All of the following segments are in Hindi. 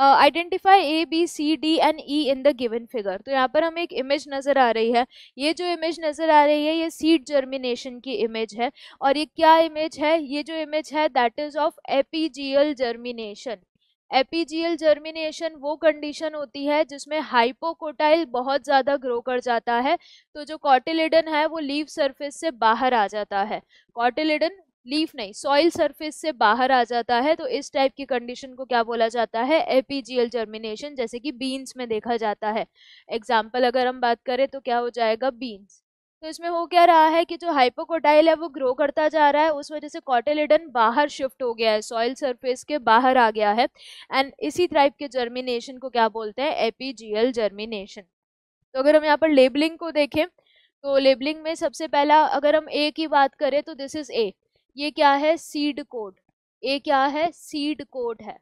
identify A B C D and E in the given figure तो यहाँ पर हमें एक इमेज नज़र आ रही है ये जो इमेज नज़र आ रही है ये सीड जर्मिनेशन की इमेज है और ये क्या इमेज है ये जो इमेज है that is of epigeal germination epigeal germination वो कंडीशन होती है जिसमें हाइपोकोटाइल बहुत ज़्यादा ग्रो कर जाता है तो जो कॉटिलिडन है वो लीव सरफेस से बाहर आ जाता है कॉटिलिडन लीफ नहीं सॉइल सरफेस से बाहर आ जाता है तो इस टाइप की कंडीशन को क्या बोला जाता है एपीजियल जर्मिनेशन जैसे कि बीन्स में देखा जाता है एग्जाम्पल अगर हम बात करें तो क्या हो जाएगा बीन्स तो इसमें हो क्या रहा है कि जो हाइपोकोटाइल है वो ग्रो करता जा रहा है उस वजह से कॉटेलिडन बाहर शिफ्ट हो गया है सॉइल सरफेस के बाहर आ गया है एंड इसी टाइप के जर्मिनेशन को क्या बोलते हैं एपीजियल जर्मिनेशन तो अगर हम यहाँ पर लेबलिंग को देखें तो लेबलिंग में सबसे पहला अगर हम ए की बात करें तो दिस इज़ ए ये क्या है सीड कोड ए क्या है सीड कोड है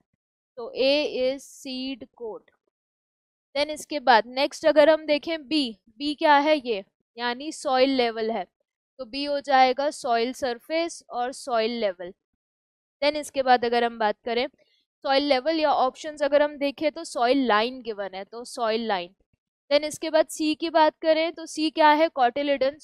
तो A is seed coat then इसके बाद नेक्स्ट अगर हम देखें बी बी क्या है ये यानी सॉइल लेवल है तो बी हो जाएगा सॉइल सरफेस और सॉइल लेवल देन इसके बाद अगर हम बात करें सॉइल लेवल या ऑप्शन अगर हम देखें तो सॉइल लाइन गिवन है तो सॉइल लाइन देन इसके बाद सी की बात करें तो सी क्या है कॉटिलिडन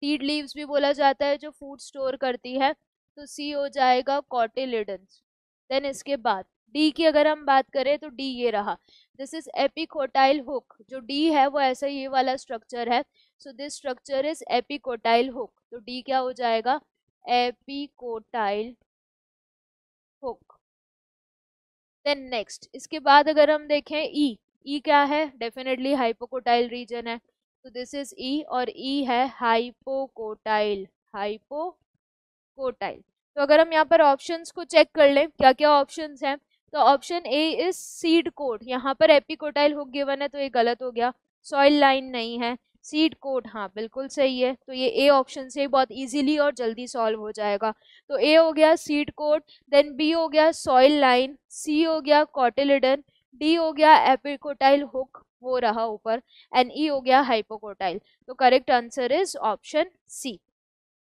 सीड लीव्स भी बोला जाता है जो फूड स्टोर करती है तो सी हो जाएगा कॉटिलिडन्स देन इसके बाद डी की अगर हम बात करें तो डी ये रहा दिस इज एपिकोटाइल हुक जो डी है वो ऐसा ये वाला स्ट्रक्चर है so this structure is epicotyl hook तो डी क्या हो जाएगा एपिकोटाइल हुक देन नेक्स्ट इसके बाद अगर हम देखें ई e, ई e क्या है डेफिनेटली हाइपोकोटाइल रीजन है तो दिस इज ई और ई e है हाइपोकोटाइल हाइपोकोटाइल तो अगर हम यहाँ पर ऑप्शंस को चेक कर लें क्या क्या ऑप्शंस हैं तो option A is seed coat यहाँ पर एपिकोटाइल हो गिवन है तो ये गलत हो गया सॉइल लाइन नहीं है सीड कोट हाँ बिल्कुल सही है तो ये ए ऑप्शन से बहुत इजीली और जल्दी सॉल्व हो जाएगा तो ए हो गया सीड कोट देन बी हो गया सॉइल लाइन सी हो गया कॉटिलिडन डी हो गया एपिकोटाइल हुक वो रहा ऊपर एंड ई e हो गया हाइपोकोटाइल तो correct answer is option C